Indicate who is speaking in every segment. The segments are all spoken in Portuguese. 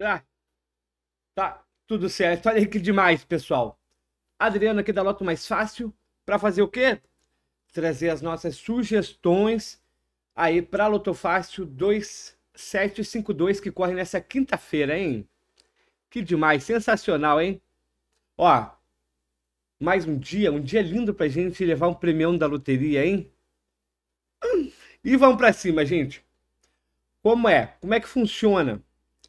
Speaker 1: Ah, tá, tudo certo. Olha que demais, pessoal. Adriano aqui da Loto Mais Fácil, para fazer o quê? Trazer as nossas sugestões aí para Loto Fácil 2752 que corre nessa quinta-feira, hein? Que demais, sensacional, hein? Ó, mais um dia, um dia lindo pra gente levar um premião da loteria, hein? Hum, e vamos para cima, gente. Como é? Como é que funciona?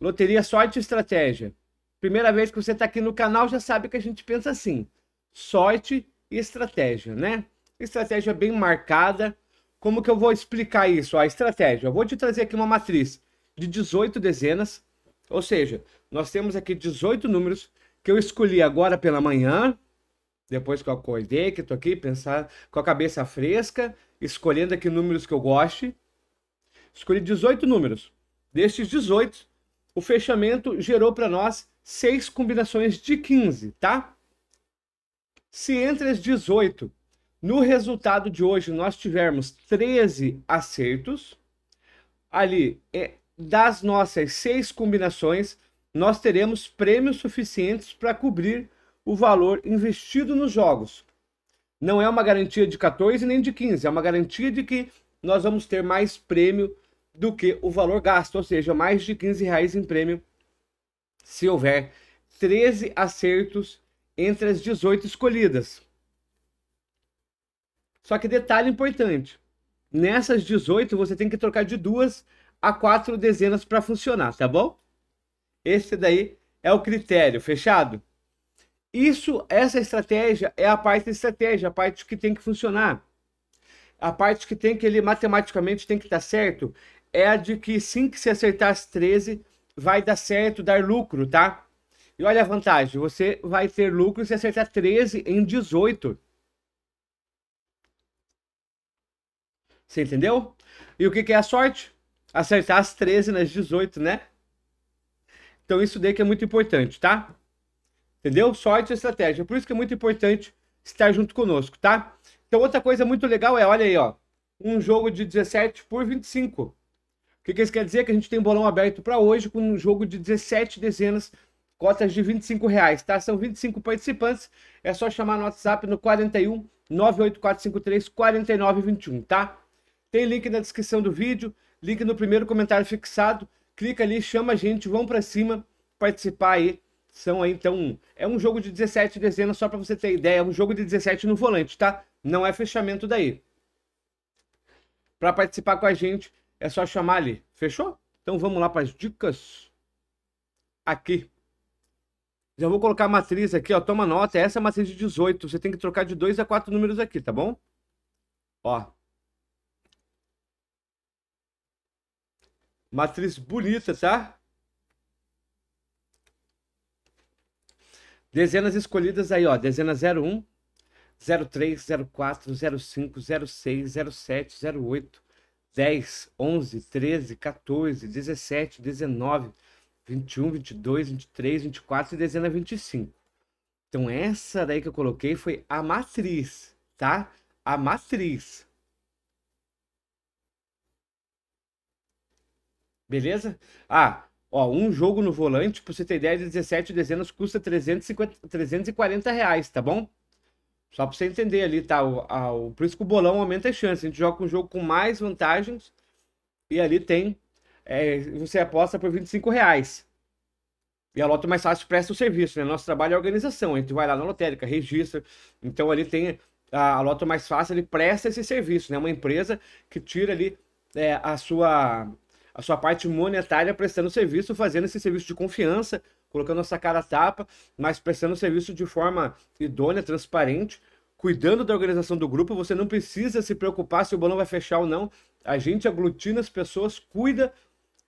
Speaker 1: Loteria Sorte e Estratégia. Primeira vez que você está aqui no canal, já sabe que a gente pensa assim: sorte e estratégia, né? Estratégia bem marcada. Como que eu vou explicar isso? A estratégia. Eu vou te trazer aqui uma matriz de 18 dezenas, ou seja, nós temos aqui 18 números que eu escolhi agora pela manhã, depois que eu acordei, que estou aqui pensar com a cabeça fresca, escolhendo aqui números que eu goste. Escolhi 18 números. Destes 18, o fechamento gerou para nós seis combinações de 15, tá? Se entre as 18, no resultado de hoje nós tivermos 13 acertos, ali é, das nossas seis combinações, nós teremos prêmios suficientes para cobrir o valor investido nos jogos. Não é uma garantia de 14 nem de 15, é uma garantia de que nós vamos ter mais prêmio do que o valor gasto, ou seja, mais de 15 reais em prêmio se houver 13 acertos entre as 18 escolhidas. Só que detalhe importante, nessas 18 você tem que trocar de duas a quatro dezenas para funcionar, tá bom? Esse daí é o critério, fechado? Isso, essa estratégia é a parte da estratégia, a parte que tem que funcionar. A parte que tem que ele matematicamente tem que estar tá certo é a de que sim que se acertar as 13, vai dar certo, dar lucro, tá? E olha a vantagem, você vai ter lucro se acertar 13 em 18. Você entendeu? E o que, que é a sorte? Acertar as 13 nas 18, né? Então isso daí que é muito importante, tá? Entendeu? Sorte e é estratégia. Por isso que é muito importante estar junto conosco, tá? Então outra coisa muito legal é, olha aí, ó. Um jogo de 17 por 25 que, que isso quer dizer? Que a gente tem um bolão aberto para hoje com um jogo de 17 dezenas, cotas de 25 reais, tá? São 25 participantes, é só chamar no WhatsApp no 41 98453 4921, tá? Tem link na descrição do vídeo, link no primeiro comentário fixado, clica ali, chama a gente, vão para cima participar aí. São aí, então, é um jogo de 17 dezenas, só para você ter ideia, é um jogo de 17 no volante, tá? Não é fechamento daí. Para participar com a gente, é só chamar ali. Fechou? Então vamos lá para as dicas. Aqui. Já vou colocar a matriz aqui, ó. Toma nota. Essa é a matriz de 18. Você tem que trocar de 2 a 4 números aqui, tá bom? Ó. Matriz bonita, tá? Dezenas escolhidas aí, ó. Dezena 01, 03, 04, 05, 06, 07, 08, 10, 11, 13, 14, 17, 19, 21, 22, 23, 24 e dezena 25. Então essa daí que eu coloquei foi a matriz, tá? A matriz. Beleza? Ah, ó, um jogo no volante, para você ter ideia, de 17 dezenas custa 350, 340 reais, tá bom? Só para você entender ali, tá? O, a, o, por isso que o bolão aumenta as chances. A gente joga um jogo com mais vantagens e ali tem. É, você aposta por 25 reais. E a Loto Mais Fácil presta o serviço, né? Nosso trabalho é organização. A gente vai lá na lotérica, registra. Então ali tem. A, a Loto Mais Fácil ele presta esse serviço, né? Uma empresa que tira ali é, a sua a sua parte monetária prestando serviço, fazendo esse serviço de confiança, colocando nossa cara a tapa, mas prestando serviço de forma idônea, transparente, cuidando da organização do grupo. Você não precisa se preocupar se o bolão vai fechar ou não. A gente aglutina as pessoas, cuida,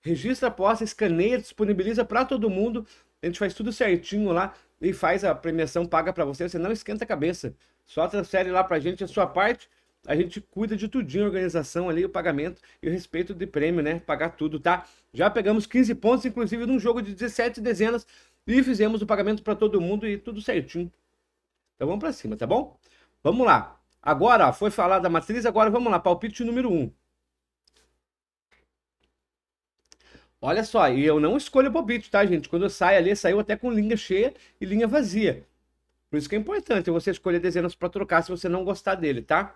Speaker 1: registra a aposta, escaneia, disponibiliza para todo mundo. A gente faz tudo certinho lá e faz a premiação paga para você. Você não esquenta a cabeça. Só transfere lá para a gente a sua parte a gente cuida de tudinho, organização ali, o pagamento e o respeito de prêmio, né? Pagar tudo, tá? Já pegamos 15 pontos, inclusive, num jogo de 17 dezenas e fizemos o pagamento para todo mundo e tudo certinho. Então vamos para cima, tá bom? Vamos lá. Agora, foi falar da matriz, agora vamos lá, palpite número 1. Olha só, e eu não escolho palpite, tá, gente? Quando eu saio ali, saiu até com linha cheia e linha vazia. Por isso que é importante você escolher dezenas para trocar se você não gostar dele, tá?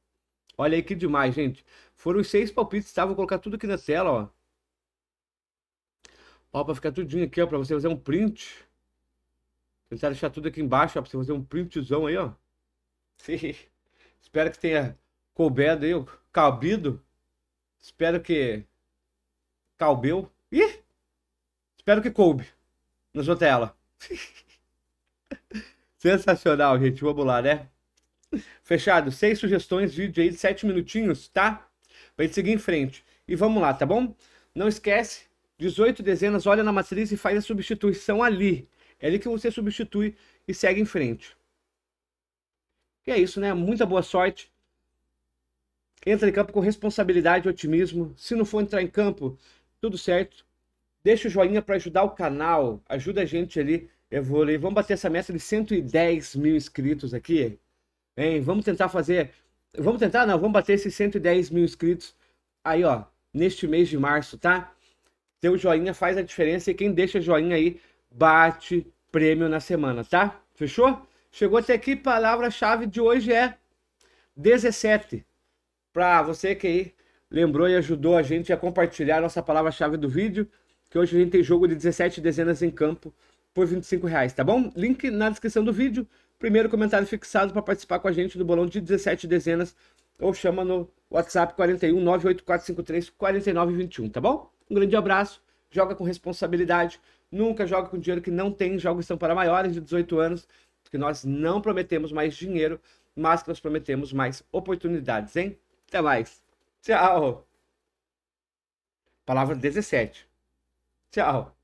Speaker 1: Olha aí que demais, gente. Foram os seis palpites, tá? Vou colocar tudo aqui na tela, ó. Ó, pra ficar tudinho aqui, ó, pra você fazer um print. Tentar deixar tudo aqui embaixo, ó, pra você fazer um printzão aí, ó. Sim. Espero que tenha couberto aí, cabido. Espero que... Calbeu. Ih! Espero que coube na sua tela. Sensacional, gente. Vamos lá, né? Fechado. Seis sugestões vídeo aí de sete minutinhos, tá? Pra gente seguir em frente. E vamos lá, tá bom? Não esquece, 18 dezenas, olha na matriz e faz a substituição ali. É ali que você substitui e segue em frente. E é isso, né? Muita boa sorte. Entra em campo com responsabilidade e otimismo. Se não for entrar em campo, tudo certo. Deixa o joinha para ajudar o canal. Ajuda a gente ali. Eu vou ler. Vamos bater essa meta de 110 mil inscritos aqui. Hein? Vamos tentar fazer. Vamos tentar, não, vamos bater esses 110 mil inscritos aí, ó, neste mês de março, tá? Seu joinha faz a diferença e quem deixa joinha aí bate prêmio na semana, tá? Fechou? Chegou até aqui, palavra-chave de hoje é 17. Para você que aí lembrou e ajudou a gente a compartilhar a nossa palavra-chave do vídeo, que hoje a gente tem jogo de 17 dezenas em campo por 25 reais, tá bom? Link na descrição do vídeo primeiro comentário fixado para participar com a gente do bolão de 17 dezenas ou chama no WhatsApp 41 4921, tá bom? Um grande abraço, joga com responsabilidade, nunca joga com dinheiro que não tem, jogos são para maiores de 18 anos, que nós não prometemos mais dinheiro, mas que nós prometemos mais oportunidades, hein? Até mais. Tchau. Palavra 17. Tchau.